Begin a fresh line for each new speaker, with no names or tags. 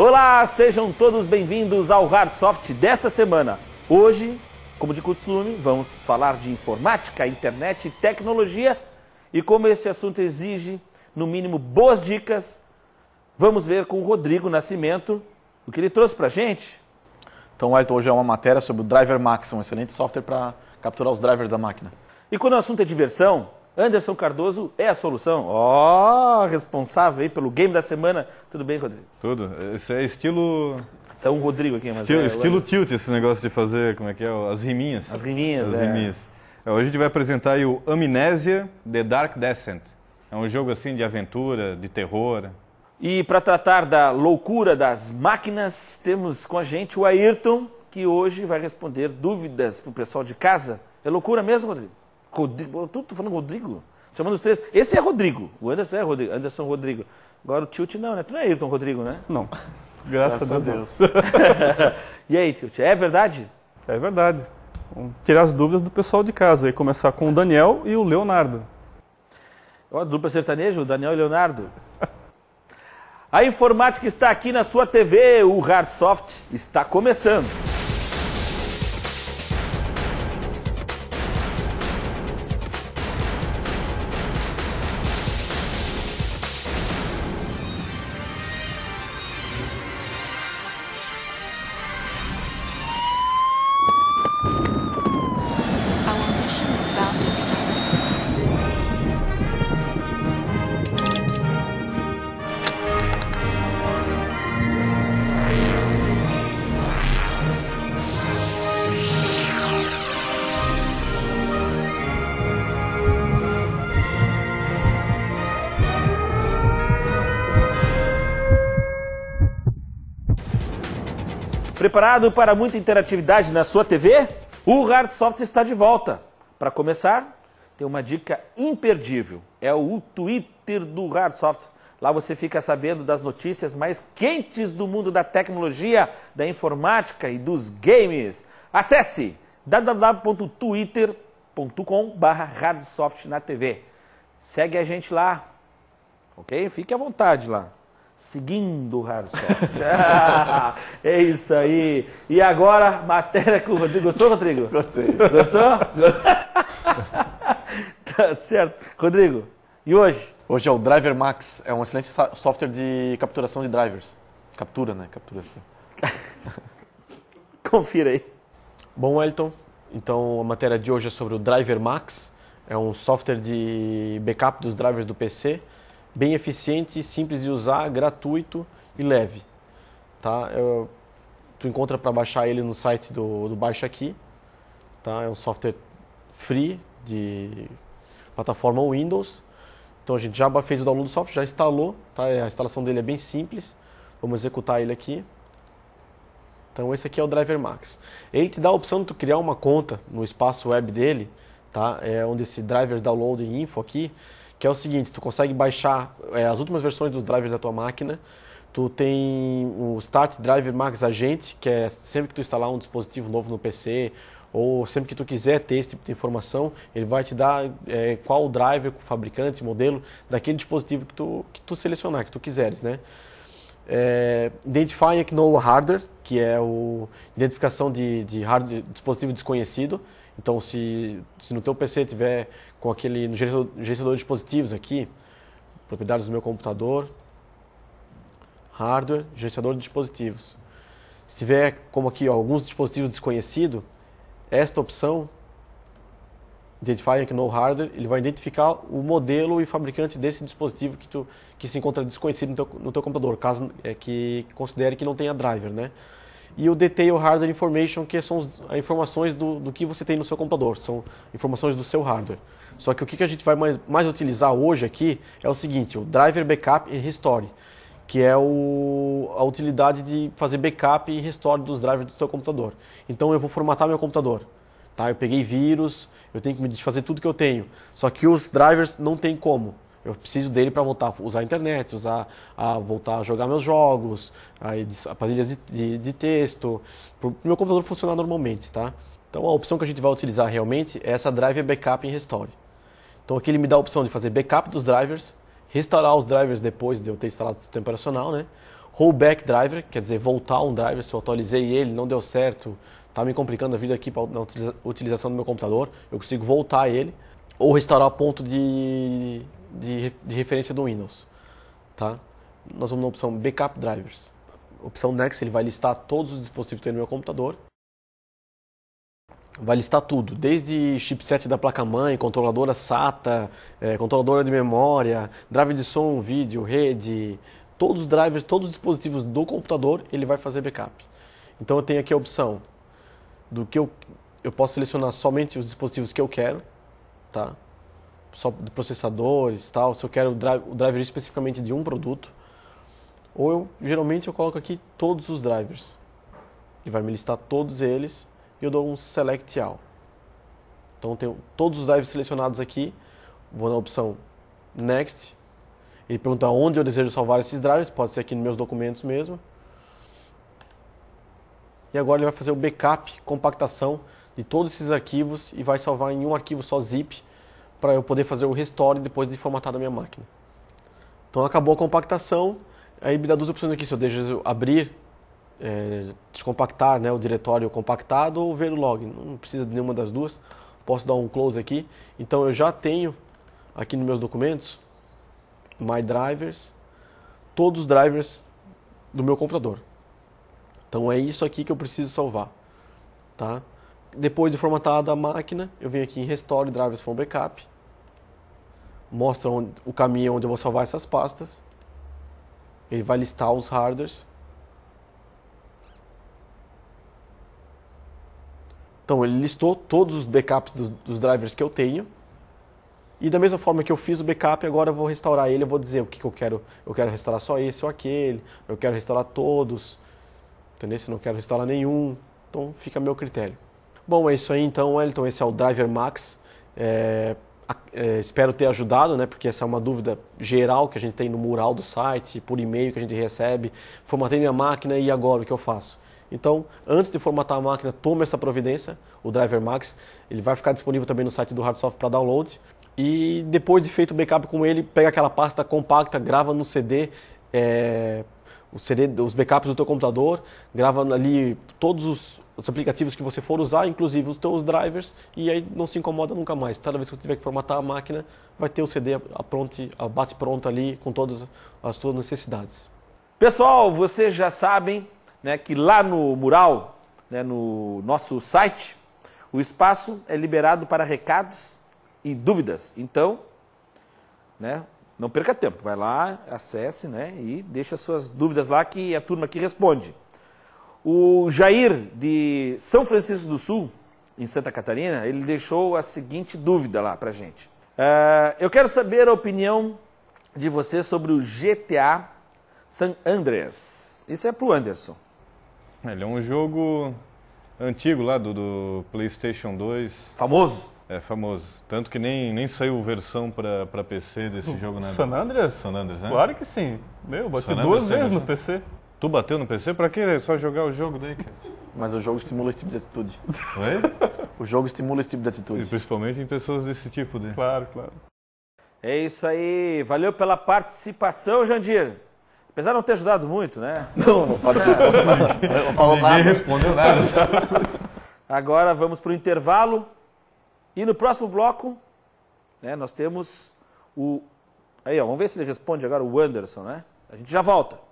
Olá, sejam todos bem-vindos ao Hardsoft desta semana. Hoje, como de costume, vamos falar de informática, internet e tecnologia. E como esse assunto exige, no mínimo, boas dicas, vamos ver com o Rodrigo Nascimento o que ele trouxe para gente. Então, Ayrton, hoje é uma matéria sobre o Driver Max, um excelente software para capturar os drivers da máquina. E quando o assunto é diversão, Anderson Cardoso é a solução. Ó, oh, responsável aí pelo game da semana. Tudo bem, Rodrigo? Tudo. Isso é estilo. Isso é um Rodrigo aqui, mas. Estilo, é, estilo tilt esse negócio de fazer, como é que é? As riminhas. As riminhas, As é. riminhas. É, hoje a gente vai apresentar aí o Amnésia The Dark Descent. É um jogo assim de aventura, de terror. E para tratar da loucura das máquinas, temos com a gente o Ayrton, que hoje vai responder dúvidas para o pessoal de casa. É loucura mesmo, Rodrigo? Rodrigo, eu tô falando Rodrigo? Chamando os três. Esse é Rodrigo. O Anderson é Rodrigo. Anderson Rodrigo. Agora o Tilt não, né? Tu não é Ayrton Rodrigo, né? Não. Graças, Graças a Deus. e aí, Tilt, é verdade? É verdade. Vamos tirar as dúvidas do pessoal de casa e começar com o Daniel e o Leonardo. Ó, dupla sertanejo, Daniel e Leonardo. A informática está aqui na sua TV, o Hardsoft está começando. Preparado para muita interatividade na sua TV? O Hardsoft está de volta. Para começar, tem uma dica imperdível. É o Twitter do Hardsoft. Lá você fica sabendo das notícias mais quentes do mundo da tecnologia, da informática e dos games. Acesse www.twitter.com/hardsoft na TV. Segue a gente lá. OK? Fique à vontade lá. Seguindo o Harrison. é isso aí. E agora, matéria
com o Rodrigo. Gostou, Rodrigo? Gostei. Gostou? tá certo. Rodrigo, e hoje? Hoje é o Driver Max. É um excelente software de capturação de drivers. Captura, né? Captura. Confira aí. Bom, Elton. Então, a matéria de hoje é sobre o Driver Max. É um software de backup dos drivers do PC bem eficiente, simples de usar, gratuito e leve. Tá? Eu, tu encontra para baixar ele no site do, do Baixa Aqui. Tá? É um software free de plataforma Windows. Então a gente já fez o download do software, já instalou. Tá? A instalação dele é bem simples. Vamos executar ele aqui. Então esse aqui é o Driver Max. Ele te dá a opção de tu criar uma conta no espaço web dele, tá? É onde esse drivers download info aqui, que é o seguinte, tu consegue baixar é, as últimas versões dos drivers da tua máquina, tu tem o Start Driver Max Agent, que é sempre que tu instalar um dispositivo novo no PC, ou sempre que tu quiser ter esse tipo de informação, ele vai te dar é, qual o driver, o fabricante, modelo daquele dispositivo que tu, que tu selecionar, que tu quiseres, né? É, Identify Know Hardware, que é a identificação de, de hardware, dispositivo desconhecido. Então, se, se no teu PC tiver com aquele no gerenciador, gerenciador de dispositivos aqui, propriedades do meu computador, hardware, gerenciador de dispositivos. Se tiver, como aqui, ó, alguns dispositivos desconhecidos, esta opção, Identifying No Hardware, ele vai identificar o modelo e fabricante desse dispositivo que, tu, que se encontra desconhecido no teu, no teu computador, caso é, que considere que não tenha driver, né? e o Detail Hardware Information, que são as informações do, do que você tem no seu computador, são informações do seu hardware. Só que o que a gente vai mais, mais utilizar hoje aqui é o seguinte, o Driver Backup e Restore, que é o, a utilidade de fazer backup e restore dos drivers do seu computador. Então eu vou formatar meu computador. Tá? Eu peguei vírus, eu tenho que me desfazer tudo que eu tenho. Só que os drivers não tem como. Eu preciso dele para voltar a usar a internet, usar, a voltar a jogar meus jogos, a, planilhas de, de, de, texto, para o meu computador funcionar normalmente, tá? Então a opção que a gente vai utilizar realmente é essa driver backup em restore. Então aqui ele me dá a opção de fazer backup dos drivers, restaurar os drivers depois de eu ter instalado o sistema operacional, né? Rollback driver, quer dizer, voltar um driver, se eu atualizei ele, não deu certo, tá me complicando a vida aqui para a utilização do meu computador, eu consigo voltar ele. Ou restaurar ponto de de, de referência do Windows. Tá? Nós vamos na opção Backup Drivers. Opção Next, ele vai listar todos os dispositivos que tem no meu computador. Vai listar tudo, desde chipset da placa-mãe, controladora SATA, é, controladora de memória, drive de som, vídeo, rede, todos os drivers, todos os dispositivos do computador, ele vai fazer backup. Então eu tenho aqui a opção do que eu, eu posso selecionar somente os dispositivos que eu quero, tá? só de processadores tal, se eu quero o driver, especificamente de um produto, ou eu geralmente eu coloco aqui todos os drivers. E vai me listar todos eles e eu dou um select all. Então tenho todos os drivers selecionados aqui, vou na opção next. Ele pergunta onde eu desejo salvar esses drivers, pode ser aqui nos meus documentos mesmo. E agora ele vai fazer o backup, compactação de todos esses arquivos e vai salvar em um arquivo só zip para eu poder fazer o restore depois de formatar da minha máquina. Então acabou a compactação, aí me dá duas opções aqui, se eu deixo abrir, é, descompactar né, o diretório compactado ou ver o log, não precisa de nenhuma das duas, posso dar um close aqui. Então eu já tenho aqui nos meus documentos, my drivers, todos os drivers do meu computador. Então é isso aqui que eu preciso salvar, tá? Depois de formatada a máquina, eu venho aqui em Restore Drivers from Backup. Mostra onde, o caminho onde eu vou salvar essas pastas. Ele vai listar os harders. Então ele listou todos os backups dos, dos, drivers que eu tenho. E da mesma forma que eu fiz o backup, agora eu vou restaurar ele, eu vou dizer o que, que eu quero. Eu quero restaurar só esse ou aquele, eu quero restaurar todos, entendeu? Se não quero restaurar nenhum, então fica a meu critério. Bom, é isso aí então, Elton. Esse é o Driver Max. É, é, espero ter ajudado, né? Porque essa é uma dúvida geral que a gente tem no mural do site, por e-mail que a gente recebe. Formatei minha máquina e agora o que eu faço? Então, antes de formatar a máquina, tome essa providência, o Driver Max. Ele vai ficar disponível também no site do Hardsoft para download. E depois de feito o backup com ele, pega aquela pasta compacta, grava no CD, é, CD os backups do teu computador, grava ali todos os, os aplicativos que você for usar, inclusive os teus drivers, e aí não se incomoda nunca mais. Toda vez que você tiver que formatar a máquina, vai ter o CD a, pronto, a bate pronto ali com todas as suas necessidades.
Pessoal, vocês já sabem né, que lá no mural, né,
no nosso
site, o espaço é liberado para recados e dúvidas. Então, né, não perca tempo, vai lá, acesse né, e deixa suas dúvidas lá que a turma aqui responde. O Jair, de São Francisco do Sul, em Santa Catarina, ele deixou a seguinte dúvida lá pra gente. Uh, eu quero saber a opinião de você sobre o GTA San Andreas. Isso é pro Anderson. Ele é um jogo antigo lá do, do PlayStation 2. Famoso? É, famoso. Tanto que nem, nem saiu versão pra, PC desse jogo, né? San Andreas? San Andreas, né? Claro que sim. Meu, bati duas é vezes no PC. Tu bateu no PC pra quê? É só jogar o jogo daí, cara. Mas o jogo estimula esse tipo de atitude.
Oi? O jogo estimula esse tipo de atitude. E principalmente em pessoas desse tipo, né?
Claro, claro. É isso aí. Valeu pela participação, Jandir. Apesar de não ter ajudado muito, né? Não, não participou. não falou Ninguém respondeu nada. Agora vamos para o intervalo. E no próximo bloco, né, nós temos o... Aí, ó, vamos ver se ele responde agora o Anderson, né? A gente já volta.